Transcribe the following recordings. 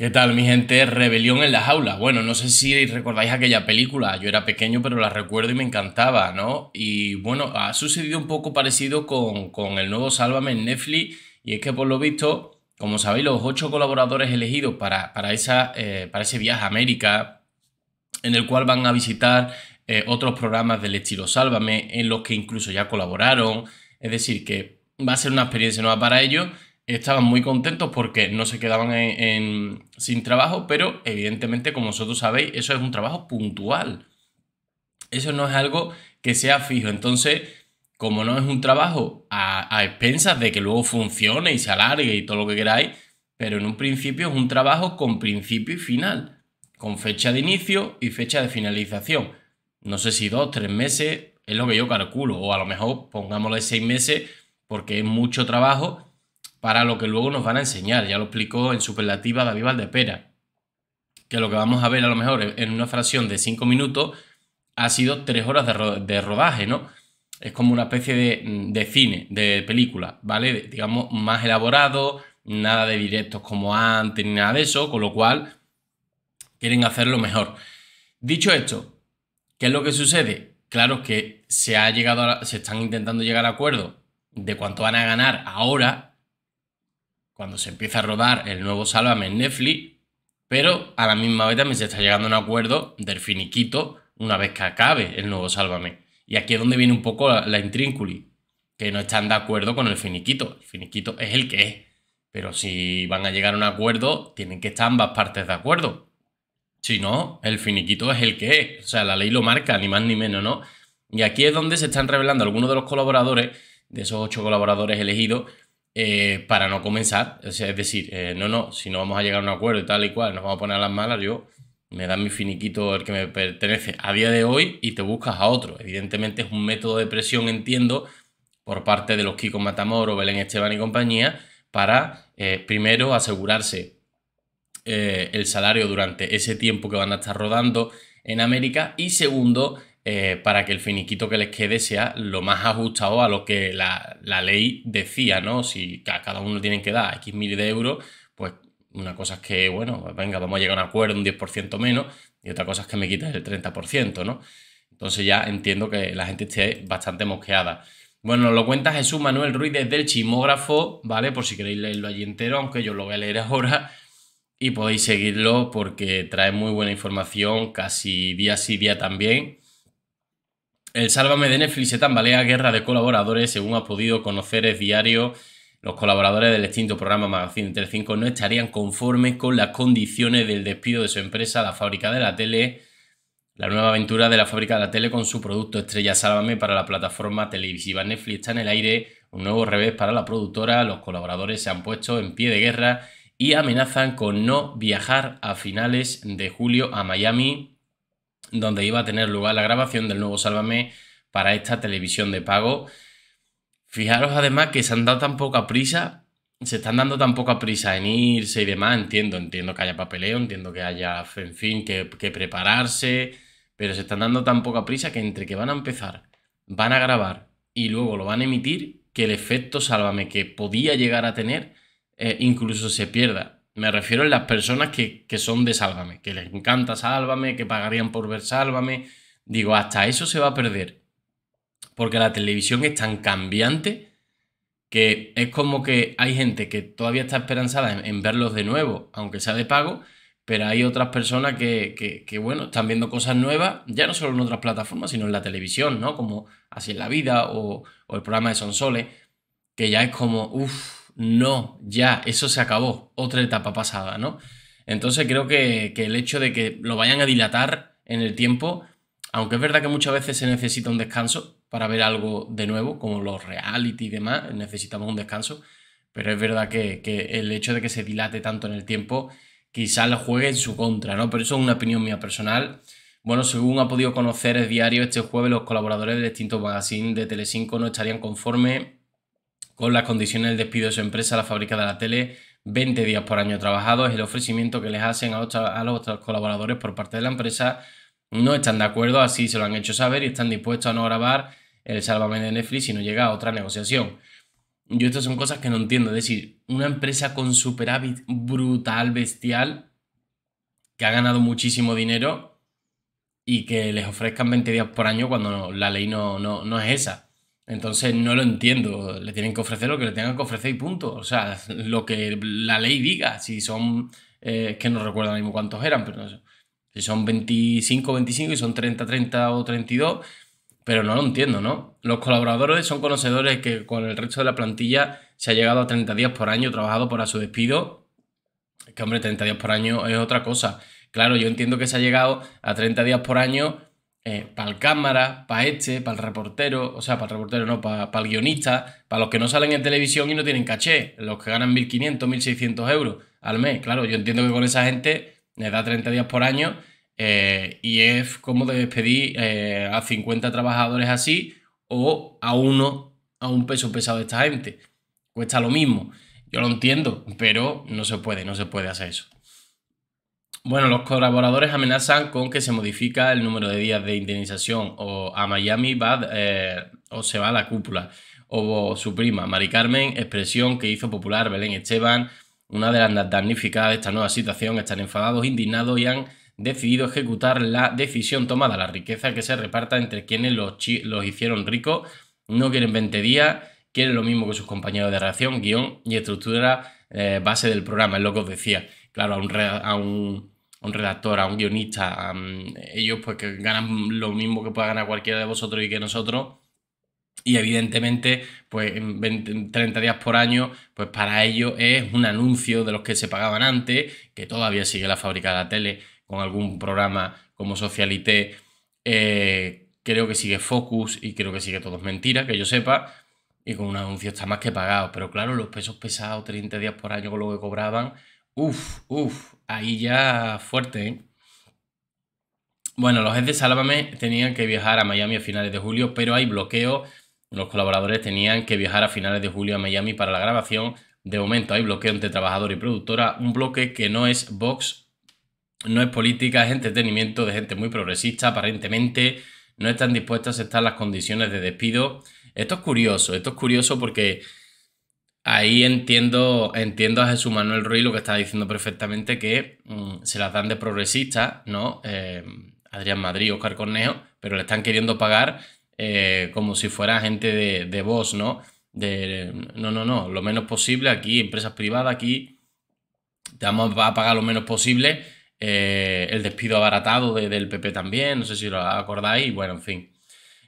¿Qué tal, mi gente? Rebelión en la jaula. Bueno, no sé si recordáis aquella película. Yo era pequeño, pero la recuerdo y me encantaba, ¿no? Y bueno, ha sucedido un poco parecido con, el nuevo Sálvame en Netflix. Y es que por lo visto, como sabéis, los ocho colaboradores elegidos para, para, esa, eh, para ese viaje a América, en el cual van a visitar eh, otros programas del estilo Sálvame, en los que incluso ya colaboraron. Es decir, que va a ser una experiencia nueva para ellos estaban muy contentos porque no se quedaban sin trabajo, pero evidentemente, como vosotros sabéis, eso es un trabajo puntual. Eso no es algo que sea fijo. Entonces, como no es un trabajo a, a expensas de que luego funcione y se alargue y todo lo que queráis, pero en un principio es un trabajo con principio y final, con fecha de inicio y fecha de finalización. No sé si dos, tres meses es lo que yo calculo, o a lo mejor pongámosle seis meses porque es mucho trabajo para lo que luego nos van a enseñar. Ya lo explicó en superlativa David Valdepera, que lo que vamos a ver a lo mejor en una fracción de 5 minutos ha sido 3 horas de, rodaje, ¿no? Es como una especie de, cine, de película, ¿vale? digamos, más elaborado, nada de directos como antes, ni nada de eso, con lo cual quieren hacerlo mejor. Dicho esto, ¿qué es lo que sucede? Claro que se, ha llegado a, se están intentando llegar a acuerdo de cuánto van a ganar ahora cuando se empieza a rodar el nuevo Sálvame en Netflix, pero a la misma vez también se está llegando a un acuerdo del finiquito una vez que acabe el nuevo Sálvame. Y aquí es donde viene un poco la, intrínculi, que no están de acuerdo con el finiquito. El finiquito es el que es. Pero si van a llegar a un acuerdo, tienen que estar ambas partes de acuerdo. Si no, el finiquito es el que es. O sea, la ley lo marca, ni más ni menos, ¿no? Y aquí es donde se están revelando algunos de los colaboradores, de esos ocho colaboradores elegidos, eh, para no comenzar. es decir, eh, no, no, si no vamos a llegar a un acuerdo y tal y cual, nos vamos a poner a las malas, yo me dan mi finiquito el que me pertenece a día de hoy y te buscas a otro. Evidentemente es un método de presión, entiendo, por parte de los Kiko Matamoro, Belén Esteban y compañía, para eh, primero asegurarse el salario durante ese tiempo que van a estar rodando en América y segundo, eh, para que el finiquito que les quede sea lo más ajustado a lo que la, ley decía, ¿no? Si a cada uno tienen que dar X mil de euros, pues una cosa es que, bueno, pues venga, vamos a llegar a un acuerdo, un 10% menos, y otra cosa es que me quites el 30%, ¿no? Entonces ya entiendo que la gente esté bastante mosqueada. Bueno, lo cuenta Jesús Manuel Ruiz desde el ¿vale? Por si queréis leerlo allí entero, aunque yo lo voy a leer ahora. Y podéis seguirlo porque trae muy buena información, casi día sí, día también. El Sálvame de Netflix se tambalea guerra de colaboradores, según ha podido conocer el diario. Los colaboradores del extinto programa Magazine 35 no estarían conformes con las condiciones del despido de su empresa, la fábrica de la tele, la nueva aventura de la fábrica de la tele con su producto Estrella Sálvame para la plataforma televisiva Netflix está en el aire, un nuevo revés para la productora, los colaboradores se han puesto en pie de guerra y amenazan con no viajar a finales de julio a Miami donde iba a tener lugar la grabación del nuevo Sálvame para esta televisión de pago. Fijaros además que se han dado tan poca prisa, se están dando tan poca prisa en irse y demás, entiendo, entiendo que haya papeleo, entiendo que haya, en fin, que, prepararse, pero se están dando tan poca prisa que entre que van a empezar, van a grabar y luego lo van a emitir, que el efecto sálvame que podía llegar a tener eh, incluso se pierda. Me refiero a las personas que, son de Sálvame, que les encanta Sálvame, que pagarían por ver Sálvame. Digo, hasta eso se va a perder. Porque la televisión es tan cambiante que es como que hay gente que todavía está esperanzada en, verlos de nuevo, aunque sea de pago, pero hay otras personas que, bueno, están viendo cosas nuevas, ya no solo en otras plataformas, sino en la televisión, ¿no? Como Así en la vida o, el programa de Soles, que ya es como, uff, no, ya, eso se acabó, otra etapa pasada, ¿no? Entonces creo que, el hecho de que lo vayan a dilatar en el tiempo, aunque es verdad que muchas veces se necesita un descanso para ver algo de nuevo, como los reality y demás, necesitamos un descanso, pero es verdad que, el hecho de que se dilate tanto en el tiempo quizás lo juegue en su contra, ¿no? Pero eso es una opinión mía personal. Bueno, según ha podido conocer el diario, este jueves los colaboradores del extinto magazine de Telecinco no estarían conformes con las condiciones del despido de su empresa, la fábrica de la tele, 20 días por año trabajados, el ofrecimiento que les hacen a, los otros colaboradores por parte de la empresa, no están de acuerdo, así se lo han hecho saber y están dispuestos a no grabar el salvamento de Netflix si no llega a otra negociación. Yo estas son cosas que no entiendo, es decir, una empresa con superávit brutal, bestial, que ha ganado muchísimo dinero y que les ofrezcan 20 días por año cuando la ley no, no es esa. Entonces no lo entiendo. Le tienen que ofrecer lo que le tengan que ofrecer y punto. O sea, lo que la ley diga. Si son, eh, Es que no recuerdo ahora mismo cuántos eran, pero Si son 25, 25 y son 30, 30 o 32. Pero no lo entiendo, ¿no? Los colaboradores son conocedores que con el resto de la plantilla se ha llegado a 30 días por año trabajado para su despido. Que hombre, 30 días por año es otra cosa. Claro, yo entiendo que se ha llegado a 30 días por año eh, para el cámara, para este, para el reportero, o sea, para el reportero no, para, el guionista, para los que no salen en televisión y no tienen caché, los que ganan 1.500, 1.600 euros al mes. Claro, yo entiendo que con esa gente les da 30 días por año eh, y es como despedir eh, a 50 trabajadores así o a uno, a un peso pesado de esta gente. Cuesta lo mismo. Yo lo entiendo, pero no se puede, no se puede hacer eso. Bueno, los colaboradores amenazan con que se modifica el número de días de indemnización o a Miami va eh, o se va a la cúpula o su prima, Mari Carmen, expresión que hizo popular Belén Esteban, una de las damnificadas de esta nueva situación, están enfadados, indignados y han decidido ejecutar la decisión tomada, la riqueza que se reparta entre quienes los, hicieron ricos, no quieren 20 días, quieren lo mismo que sus compañeros de reacción, guión y estructura eh, base del programa, es lo que os decía. Claro, a un un redactor, a un guionista, mm, ellos pues que ganan lo mismo que pueda ganar cualquiera de vosotros y que nosotros. Y evidentemente, pues en 30 días por año, pues para ellos es un anuncio de los que se pagaban antes, que todavía sigue la fábrica de la tele con algún programa como Socialité. Eh, creo que sigue Focus y creo que sigue Todos Mentiras, que yo sepa. Y con un anuncio está más que pagado. Pero claro, los pesos pesados, 30 días por año con lo que cobraban, uff, uff, ahí ya fuerte. ¿eh? Bueno, los jefes de Sálvame tenían que viajar a Miami a finales de julio, pero hay bloqueo. Los colaboradores tenían que viajar a finales de julio a Miami para la grabación. De momento hay bloqueo entre trabajador y productora, un bloque que no es Vox, no es política, es entretenimiento de gente muy progresista, aparentemente no están dispuestas a aceptar las condiciones de despido. Esto es curioso, esto es curioso porque Ahí entiendo, entiendo a Jesús Manuel Ruiz lo que está diciendo perfectamente, que mm, se las dan de progresistas, ¿no? Eh, Adrián Madrid, Oscar Cornejo, pero le están queriendo pagar eh, como si fuera gente de, de voz, ¿no? De, no, no, no, lo menos posible aquí, empresas privadas, aquí te vamos a pagar lo menos posible. Eh, el despido abaratado del PP también, no sé si lo acordáis, bueno, en fin.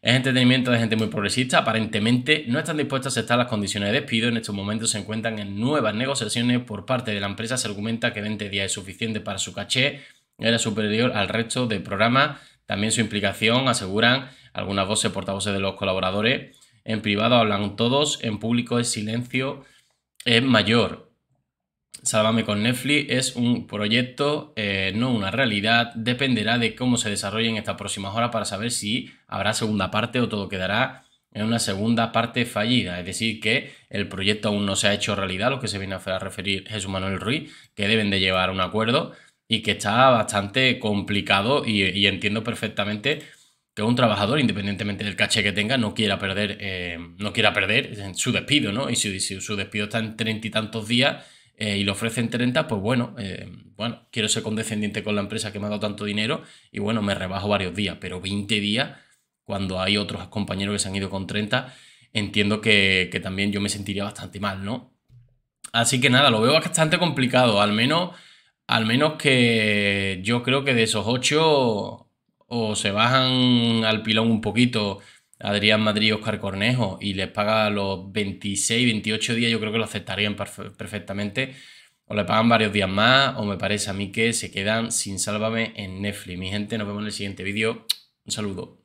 Es entretenimiento de gente muy progresista, aparentemente no están dispuestas a aceptar las condiciones de despido, en estos momentos se encuentran en nuevas negociaciones por parte de la empresa, se argumenta que 20 días es suficiente para su caché, era superior al resto de programa, también su implicación, aseguran algunas voces, portavoces de los colaboradores, en privado hablan todos, en público el silencio es mayor. Sálvame con Netflix es un proyecto, eh, no una realidad. Dependerá de cómo se en estas próximas horas para saber si habrá segunda parte o todo quedará en una segunda parte fallida. Es decir, que el proyecto aún no se ha hecho realidad, lo que se viene a referir Jesús Manuel Ruiz, que deben de llevar a un acuerdo y que está bastante complicado y, entiendo perfectamente que un trabajador, independientemente del caché que tenga, no quiera perder, eh, no quiera perder su despido, ¿no? Y si su despido está en treinta y tantos días eh, y le ofrecen 30, pues bueno, eh, bueno, quiero ser condescendiente con la empresa que me ha dado tanto dinero y bueno, me rebajo varios días, pero 20 días, cuando hay otros compañeros que se han ido con 30, entiendo que, también yo me sentiría bastante mal, ¿no? Así que nada, lo veo bastante complicado, al menos, al menos que yo creo que de esos 8 o se bajan al pilón un poquito Adrián Madrid y Oscar Cornejo y les paga los 26, 28 días, yo creo que lo aceptarían perfectamente. O le pagan varios días más, o me parece a mí que se quedan sin sálvame en Netflix. Mi gente, nos vemos en el siguiente vídeo. Un saludo.